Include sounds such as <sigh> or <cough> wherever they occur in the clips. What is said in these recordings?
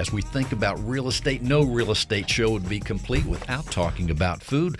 As we think about real estate, no real estate show would be complete without talking about food.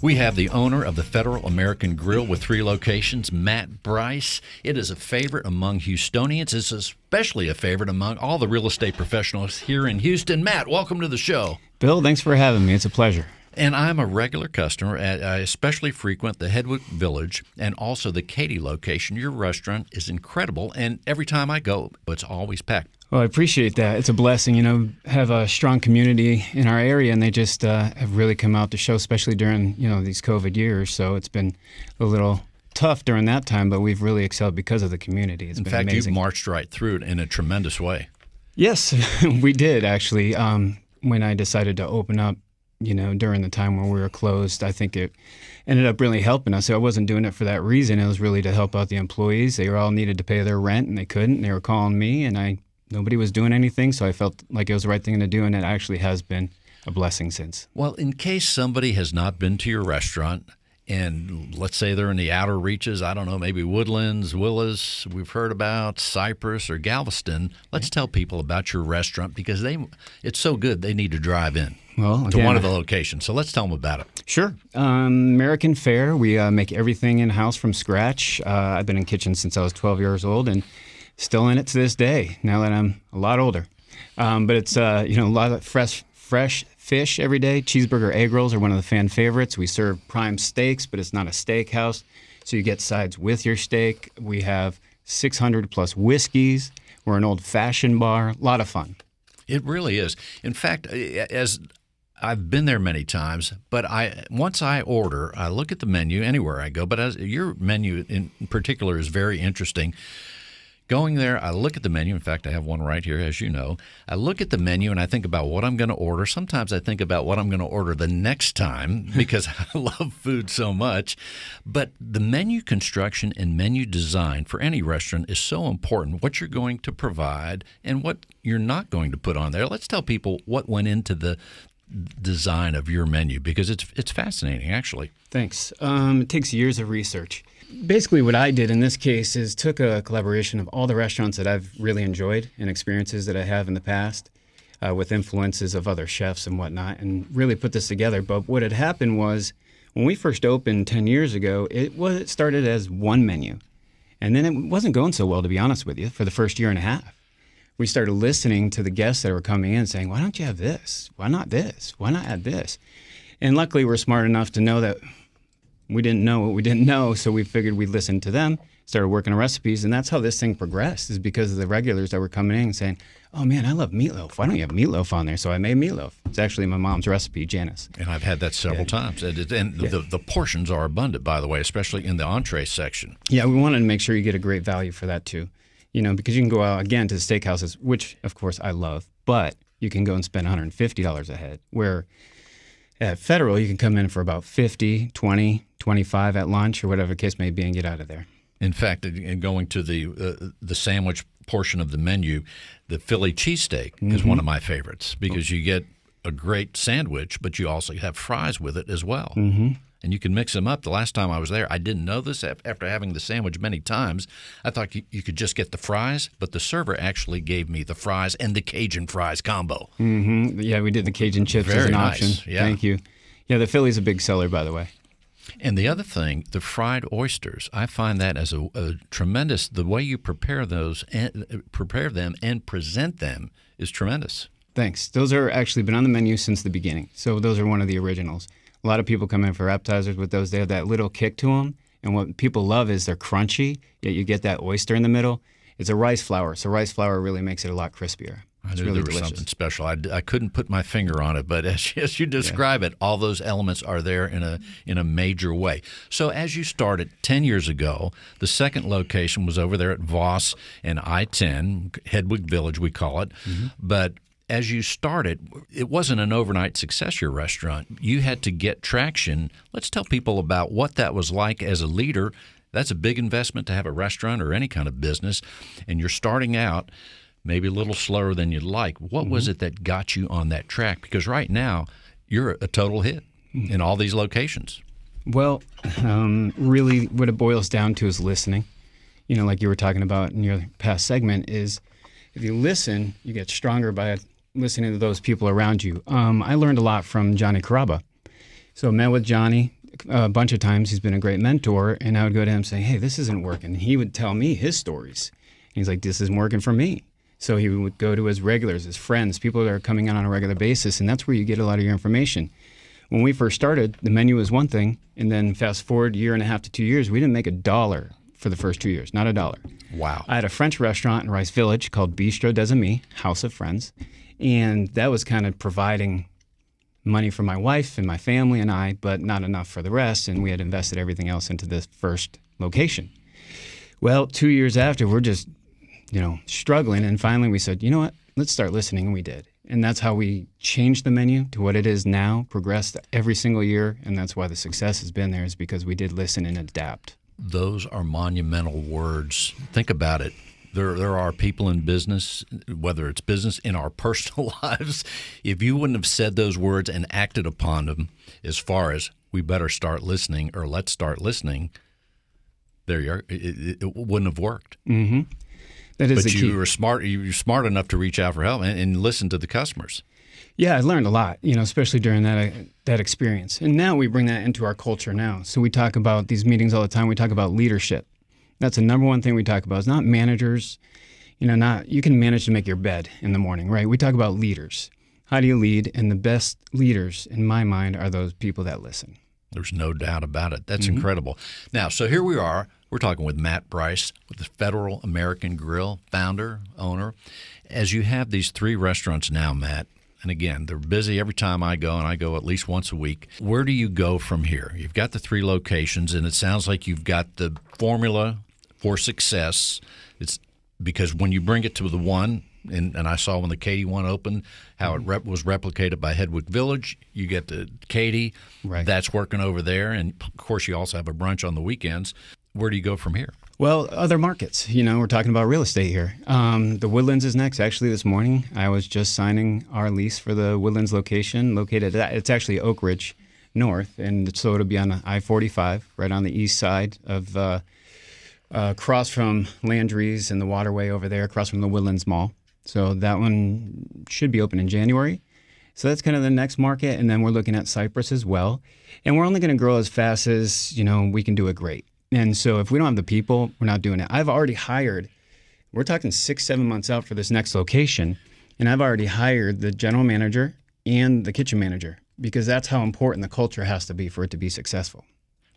We have the owner of the Federal American Grill with three locations, Matt Bryce. It is a favorite among Houstonians. It's especially a favorite among all the real estate professionals here in Houston. Matt, welcome to the show. Bill, thanks for having me. It's a pleasure. And I'm a regular customer. I especially frequent the Hedwig Village and also the Katy location. Your restaurant is incredible, and every time I go, it's always packed. Well, I appreciate that. It's a blessing, you know, have a strong community in our area, and they just uh, have really come out to show, especially during you know these COVID years. So it's been a little tough during that time, but we've really excelled because of the community. It's in fact, amazing. you marched right through it in a tremendous way. Yes, <laughs> we did actually. Um, when I decided to open up, you know, during the time when we were closed, I think it ended up really helping us. So I wasn't doing it for that reason. It was really to help out the employees. They all needed to pay their rent, and they couldn't. And they were calling me, and I nobody was doing anything, so I felt like it was the right thing to do, and it actually has been a blessing since. Well, in case somebody has not been to your restaurant, and let's say they're in the outer reaches, I don't know, maybe Woodlands, Willis, we've heard about Cypress or Galveston. Let's tell people about your restaurant because they it's so good they need to drive in. Well, to one of the locations. So let's tell them about it. Sure. Um, American Fair. We uh, make everything in house from scratch. Uh, I've been in kitchen since I was 12 years old, and still in it to this day. Now that I'm a lot older, um, but it's uh, you know a lot of fresh fresh fish every day. Cheeseburger egg rolls are one of the fan favorites. We serve prime steaks, but it's not a steakhouse, so you get sides with your steak. We have 600 plus whiskeys. We're an old fashioned bar. A lot of fun. It really is. In fact, uh, as I've been there many times, but I once I order, I look at the menu anywhere I go. But as, your menu in particular is very interesting Going there, I look at the menu. In fact, I have one right here, as you know. I look at the menu and I think about what I'm going to order. Sometimes I think about what I'm going to order the next time <laughs> because I love food so much. But the menu construction and menu design for any restaurant is so important what you're going to provide and what you're not going to put on there. Let's tell people what went into the design of your menu because it's it's fascinating actually. Thanks. Um, it takes years of research basically what I did in this case is took a collaboration of all the restaurants that I've really enjoyed and experiences that I have in the past uh, with influences of other chefs and whatnot and really put this together. But what had happened was when we first opened 10 years ago, it was it started as one menu. And then it wasn't going so well, to be honest with you, for the first year and a half. We started listening to the guests that were coming in saying, why don't you have this? Why not this? Why not add this? And luckily, we're smart enough to know that we didn't know what we didn't know, so we figured we'd listen to them, started working on recipes, and that's how this thing progressed, is because of the regulars that were coming in and saying, Oh man, I love meatloaf. Why don't you have meatloaf on there? So I made meatloaf. It's actually my mom's recipe, Janice. And I've had that several yeah. times. And, and yeah. the, the portions are abundant, by the way, especially in the entree section. Yeah, we wanted to make sure you get a great value for that too. You know, because you can go out again to the steakhouses, which of course I love, but you can go and spend $150 a head, where at federal, you can come in for about 50, 20, 25 at lunch or whatever case may be and get out of there. In fact, in going to the uh, the sandwich portion of the menu, the Philly cheesesteak mm-hmm. is one of my favorites because you get a great sandwich, but you also have fries with it as well. Mm-hmm and you can mix them up. The last time I was there, I didn't know this after having the sandwich many times. I thought you, you could just get the fries, but the server actually gave me the fries and the Cajun fries combo. Mm-hmm. Yeah, we did the Cajun chips Very as an nice. option. Yeah. Thank you. Yeah, the Philly's a big seller, by the way. And the other thing, the fried oysters, I find that as a, a tremendous. The way you prepare those, and, uh, prepare them, and present them is tremendous. Thanks. Those are actually been on the menu since the beginning, so those are one of the originals. A lot of people come in for appetizers with those. They have that little kick to them. And what people love is they're crunchy, yet you get that oyster in the middle. It's a rice flour, so rice flour really makes it a lot crispier. It's I knew really there was delicious. something special. I, I couldn't put my finger on it, but <laughs> as, as you describe yeah. it, all those elements are there in a in a major way. So as you started ten years ago, the second location was over there at Voss and I ten Hedwig Village, we call it. Mm -hmm. But as you started, it wasn't an overnight success, your restaurant. You had to get traction. Let's tell people about what that was like as a leader. That's a big investment to have a restaurant or any kind of business, and you're starting out maybe a little slower than you'd like. What mm-hmm. was it that got you on that track? Because right now, you're a total hit mm-hmm. in all these locations. Well, um, really, what it boils down to is listening. You know, like you were talking about in your past segment, is if you listen, you get stronger by listening to those people around you. Um, I learned a lot from Johnny Caraba. So I met with Johnny uh, a bunch of times. He's been a great mentor, and I would go to him saying, "Hey, this isn't working." he would tell me his stories. And he's like, "This isn't working for me." So he would go to his regulars, his friends, people that are coming in on a regular basis, and that's where you get a lot of your information. When we first started, the menu was one thing, and then fast forward year and a half to two years, we didn't make a dollar for the first two years, not a dollar. Wow. I had a French restaurant in Rice Village called Bistro Desami, House of Friends, and that was kind of providing money for my wife and my family and I, but not enough for the rest. And we had invested everything else into this first location. Well, two years after, we're just, you know, struggling. And finally, we said, you know what? Let's start listening. And we did. And that's how we changed the menu to what it is now, progressed every single year. And that's why the success has been there, is because we did listen and adapt. Those are monumental words. Think about it. There, there are people in business, whether it's business in our <laughs> personal lives, if you wouldn't have said those words and acted upon them, as far as we better start listening or let's start listening, there you are. It, it wouldn't have worked. Mm-hmm. That is, but you were smart. You are smart enough to reach out for help and, and listen to the customers. Yeah, I learned a lot, you know, especially during that uh, that experience. And now we bring that into our culture now. So we talk about these meetings all the time. We talk about leadership. That's the number one thing we talk about. It's not managers. You know, not you can manage to make your bed in the morning, right? We talk about leaders. How do you lead? And the best leaders, in my mind, are those people that listen. There's no doubt about it. That's mm-hmm. incredible. Now, so here we are. We're talking with Matt Bryce with the Federal American Grill, founder, owner. As you have these three restaurants now, Matt, and again, they're busy every time I go, and I go at least once a week. Where do you go from here? You've got the three locations, and it sounds like you've got the formula for success. It's because when you bring it to the one, and, and I saw when the Katy one opened how it rep, was replicated by Hedwig Village. You get the Katy, right. that's working over there, and of course you also have a brunch on the weekends. Where do you go from here? Well, other markets. You know, we're talking about real estate here. Um, the Woodlands is next. Actually, this morning I was just signing our lease for the Woodlands location, located at, it's actually Oak Ridge North, and so it'll be on I forty five, right on the east side of. Uh, uh, across from Landry's and the waterway over there, across from the Woodlands Mall. So that one should be open in January. So that's kind of the next market, and then we're looking at Cyprus as well. And we're only going to grow as fast as you know we can do it great. And so if we don't have the people, we're not doing it. I've already hired. We're talking six, seven months out for this next location, and I've already hired the general manager and the kitchen manager because that's how important the culture has to be for it to be successful.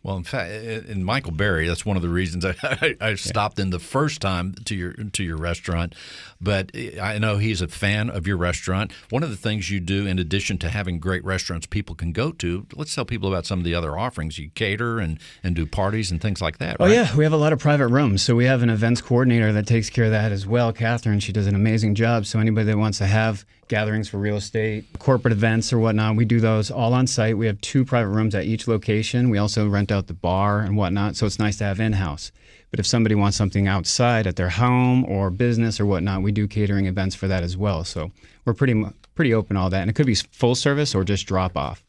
Well, in fact, in Michael Berry, that's one of the reasons I, <laughs> I, stopped yeah. in the first time to your to your restaurant. But I know he's a fan of your restaurant. One of the things you do, in addition to having great restaurants people can go to, let's tell people about some of the other offerings. You cater and and do parties and things like that. Oh yeah, we have a lot of private rooms. So we have an events coordinator that takes care of that as well. Catherine, she does an amazing job. So anybody that wants to have gatherings for real estate, corporate events or whatnot. We do those all on site. We have two private rooms at each location. We also rent out the bar and whatnot, so it's nice to have in house. But if somebody wants something outside at their home or business or whatnot, we do catering events for that as well. So we're pretty pretty open all that, and it could be full service or just drop off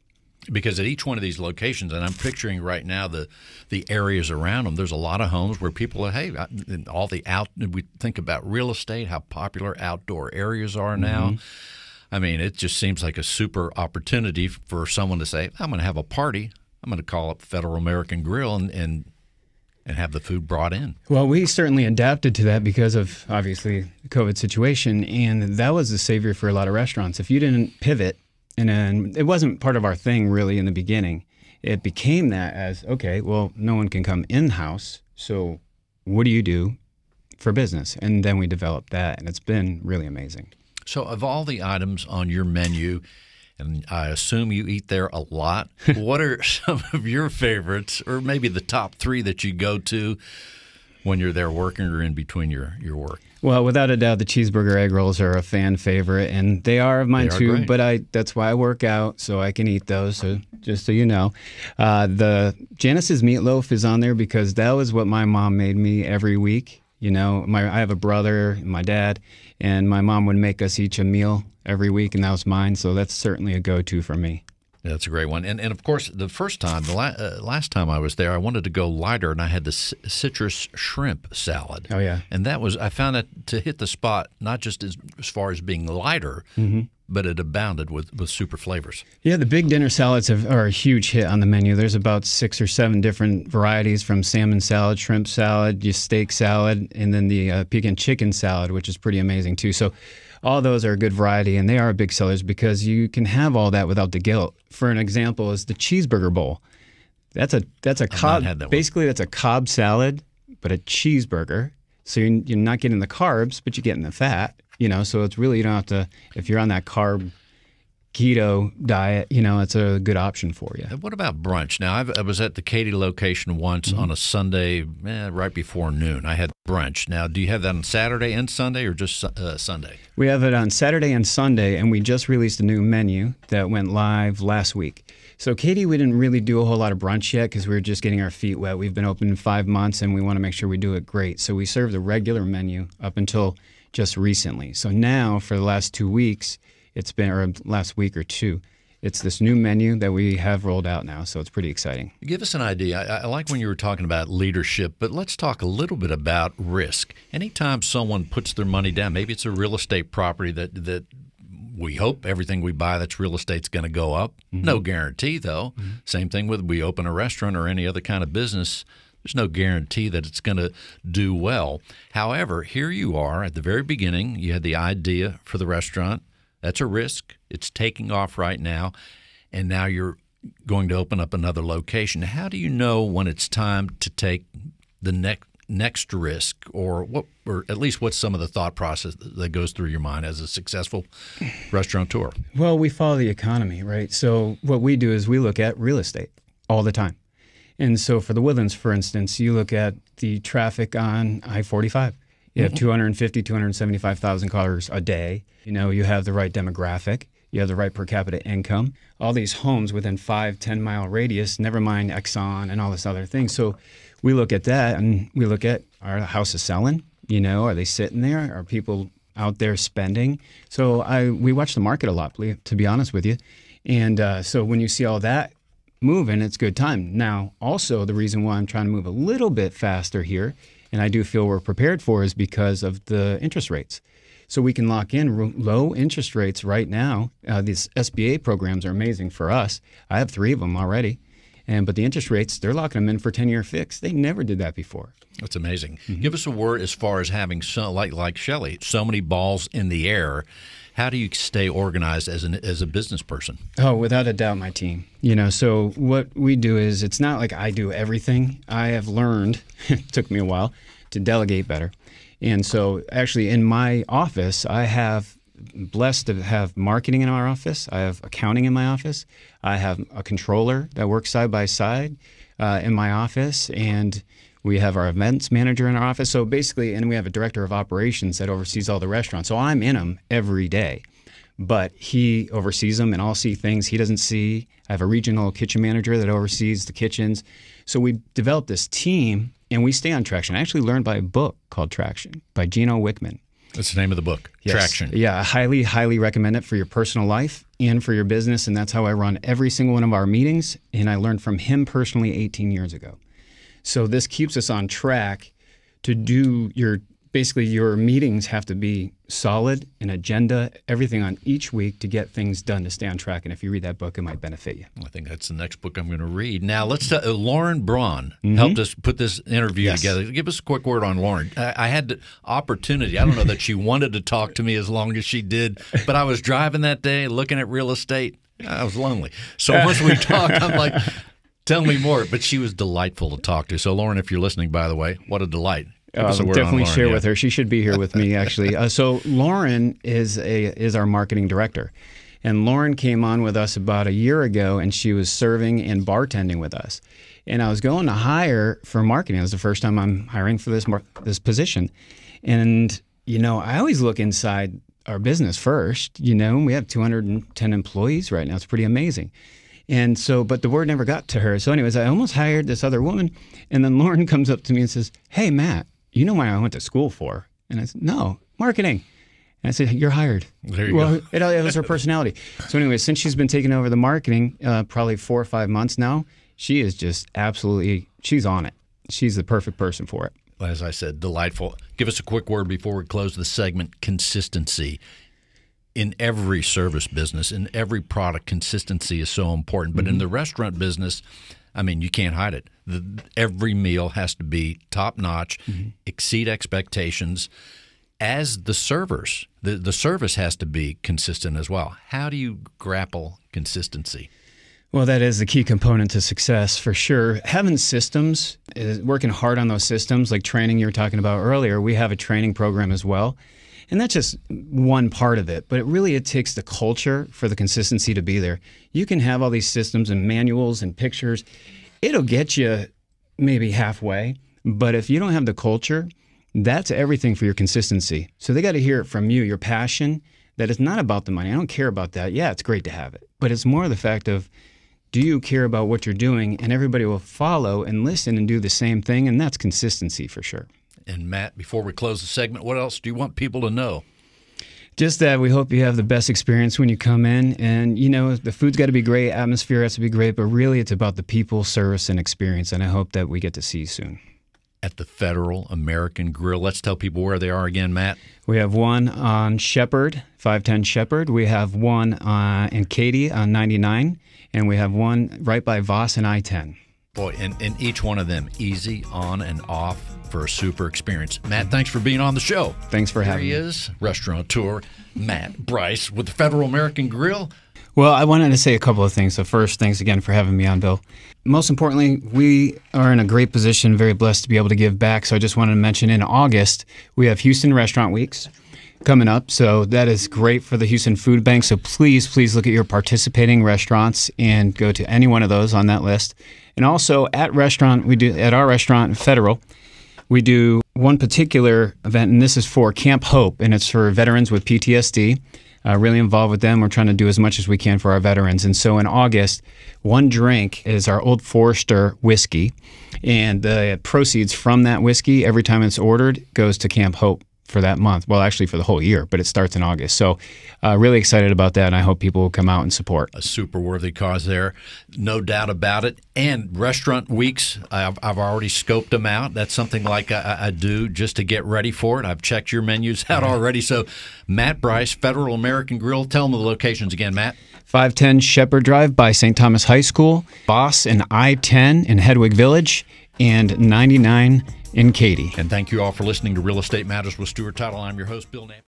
because at each one of these locations, and I'm picturing right now the the areas around them. There's a lot of homes where people are, hey, I, all the out. We think about real estate, how popular outdoor areas are mm-hmm. now. Mm-hmm. I mean, it just seems like a super opportunity for someone to say, I'm going to have a party. I'm going to call up Federal American Grill and, and and have the food brought in. Well, we certainly adapted to that because of obviously the COVID situation, and that was the savior for a lot of restaurants. If you didn't pivot and then it wasn't part of our thing really in the beginning. It became that as okay, well, no one can come in house. So what do you do for business? And then we developed that, and it's been really amazing. So, of all the items on your menu, and I assume you eat there a lot, <laughs> what are some of your favorites, or maybe the top three that you go to? when you're there working or in between your, your work? Well, without a doubt, the cheeseburger egg rolls are a fan favorite, and they are of mine are too. Great. But I that's why I work out so I can eat those. So just so you know, uh, the Janice's meatloaf is on there because that was what my mom made me every week. You know, my I have a brother, my dad, and my mom would make us each a meal every week, and that was mine. So that's certainly a go-to for me that's a great one. And and of course, the first time, the la- uh, last time I was there, I wanted to go lighter, and I had the c- citrus shrimp salad. Oh yeah, and that was I found it to hit the spot, not just as, as far as being lighter. Mm-hmm. But it abounded with, with super flavors. Yeah, the big dinner salads have, are a huge hit on the menu. There's about six or seven different varieties from salmon salad, shrimp salad, steak salad, and then the uh, pecan chicken salad, which is pretty amazing too. So all those are a good variety and they are big sellers because you can have all that without the guilt. For an example, is the cheeseburger bowl. That's a that's a cob. That basically, that's a cob salad, but a cheeseburger. So you're, you're not getting the carbs, but you're getting the fat. You know, so it's really you don't have to if you're on that carb keto diet, you know, it's a good option for you. What about brunch? Now, I've, i was at the Katy location once mm-hmm. on a Sunday, eh, right before noon. I had brunch. Now, do you have that on Saturday and Sunday or just uh, Sunday? We have it on Saturday and Sunday, and we just released a new menu that went live last week. So, Katie, we didn't really do a whole lot of brunch yet because we were just getting our feet wet. We've been open five months and we want to make sure we do it great. So, we serve the regular menu up until just recently. So, now for the last two weeks, it's been or last week or two. It's this new menu that we have rolled out now, so it's pretty exciting. Give us an idea. I, I like when you were talking about leadership, but let's talk a little bit about risk. Anytime someone puts their money down, maybe it's a real estate property that that we hope everything we buy that's real estate's going to go up. Mm-hmm. No guarantee though. Mm-hmm. Same thing with we open a restaurant or any other kind of business. There's no guarantee that it's going to do well. However, here you are at the very beginning. You had the idea for the restaurant. That's a risk. It's taking off right now, and now you're going to open up another location. How do you know when it's time to take the next next risk, or what, or at least what's some of the thought process that goes through your mind as a successful restaurateur? Well, we follow the economy, right? So what we do is we look at real estate all the time, and so for the Woodlands, for instance, you look at the traffic on I forty five you have 250, 275,000 cars a day. You know, you have the right demographic. You have the right per capita income. All these homes within five, 10 mile radius, never mind Exxon and all this other thing. So we look at that and we look at are the houses selling? You know, are they sitting there? Are people out there spending? So I we watch the market a lot, to be honest with you. And uh, so when you see all that moving, it's good time. Now, also the reason why I'm trying to move a little bit faster here and I do feel we're prepared for is because of the interest rates. So we can lock in low interest rates right now. Uh, these SBA programs are amazing for us. I have three of them already. And, but the interest rates, they're locking them in for 10 year fix. They never did that before. That's amazing. Mm-hmm. Give us a word as far as having so, like like Shelley, so many balls in the air how do you stay organized as an as a business person? Oh, without a doubt, my team. You know, so what we do is it's not like I do everything. I have learned. <laughs> it took me a while to delegate better, and so actually in my office I have blessed to have marketing in our office. I have accounting in my office. I have a controller that works side by side uh, in my office, and we have our events manager in our office. So basically, and we have a director of operations that oversees all the restaurants. So I'm in them every day, but he oversees them and I'll see things he doesn't see. I have a regional kitchen manager that oversees the kitchens. So we developed this team and we stay on traction. I actually learned by a book called Traction by Gino Wickman. That's the name of the book, yes. Traction. Yeah, I highly, highly recommend it for your personal life and for your business. And that's how I run every single one of our meetings. And I learned from him personally 18 years ago. So this keeps us on track to do your basically your meetings have to be solid, an agenda, everything on each week to get things done to stay on track. And if you read that book, it might benefit you. I think that's the next book I'm going to read. Now let's talk, uh, Lauren Braun mm-hmm. helped us put this interview yes. together. Give us a quick word on Lauren. I, I had the opportunity. I don't know that she <laughs> wanted to talk to me as long as she did, but I was driving that day looking at real estate. I was lonely. So once we talked, I'm like, Tell me more. But she was delightful to talk to. So, Lauren, if you're listening, by the way, what a delight. Uh, definitely Lauren, share yeah. with her. She should be here with me, <laughs> actually. Uh, so Lauren is a is our marketing director, and Lauren came on with us about a year ago, and she was serving and bartending with us. And I was going to hire for marketing. It was the first time I'm hiring for this mar- this position, and you know I always look inside our business first. You know we have 210 employees right now. It's pretty amazing. And so, but the word never got to her. So, anyways, I almost hired this other woman. And then Lauren <laughs> comes up to me and says, Hey, Matt, you know why I went to school for? And I said, No, marketing. And I said, "You're hired." There you well, go. it, it was her <laughs> personality. So, anyway, since she's been taking over the marketing, uh, probably four or five months now, she is just absolutely she's on it. She's the perfect person for it. As I said, delightful. Give us a quick word before we close the segment: consistency in every service business, in every product, consistency is so important. But mm-hmm. in the restaurant business, I mean, you can't hide it. The, every meal has to be top notch, mm-hmm. exceed expectations. As the servers, the, the service has to be consistent as well. How do you grapple consistency? Well, that is the key component to success for sure. Having systems, uh, working hard on those systems, like training you were talking about earlier, we have a training program as well and that's just one part of it. But it really it takes the culture for the consistency to be there. You can have all these systems and manuals and pictures. It'll get you maybe halfway. But if you don't have the culture, that's everything for your consistency. So they got to hear it from you, your passion, that it's not about the money. I don't care about that. Yeah, it's great to have it. But it's more the fact of do you care about what you're doing? And everybody will follow and listen and do the same thing. And that's consistency for sure and Matt, before we close the segment, what else do you want people to know? Just that we hope you have the best experience when you come in. And, you know, the food's got to be great, atmosphere has to be great, but really it's about the people, service, and experience. And I hope that we get to see you soon at the Federal American Grill. Let's tell people where they are again, Matt. We have one on Shepherd, 510 Shepherd. We have one uh, in Katy on 99. And we have one right by Voss and I 10. Boy, and, and each one of them easy on and off for a super experience. Matt, thanks for being on the show. Thanks for Here having me. Here he is, restaurateur Matt Bryce with the Federal American Grill. Well, I wanted to say a couple of things. So, first, thanks again for having me on, Bill. Most importantly, we are in a great position, very blessed to be able to give back. So, I just wanted to mention in August, we have Houston Restaurant Weeks coming up. So that is great for the Houston Food Bank. So please, please look at your participating restaurants and go to any one of those on that list. And also at restaurant, we do at our restaurant Federal, we do one particular event, and this is for Camp Hope, and it's for veterans with PTSD. Uh, really involved with them. We're trying to do as much as we can for our veterans. And so in August, one drink is our Old Forester whiskey, and the proceeds from that whiskey, every time it's ordered, goes to Camp Hope for that month. Well, actually, for the whole year, but it starts in August. So, uh, really excited about that, and I hope people will come out and support. A super worthy cause there, no doubt about it. And restaurant weeks, I've, I've already scoped them out. That's something like I, I, do just to get ready for it. I've checked your menus out already. So, Matt Bryce, Federal American Grill, tell them the locations again, Matt. 510 Shepherd Drive by St. Thomas High School, Boss and I 10 in Hedwig Village, and 99- in Katy. And thank you all for listening to Real Estate Matters with Stuart Title. I'm your host, Bill Knapp.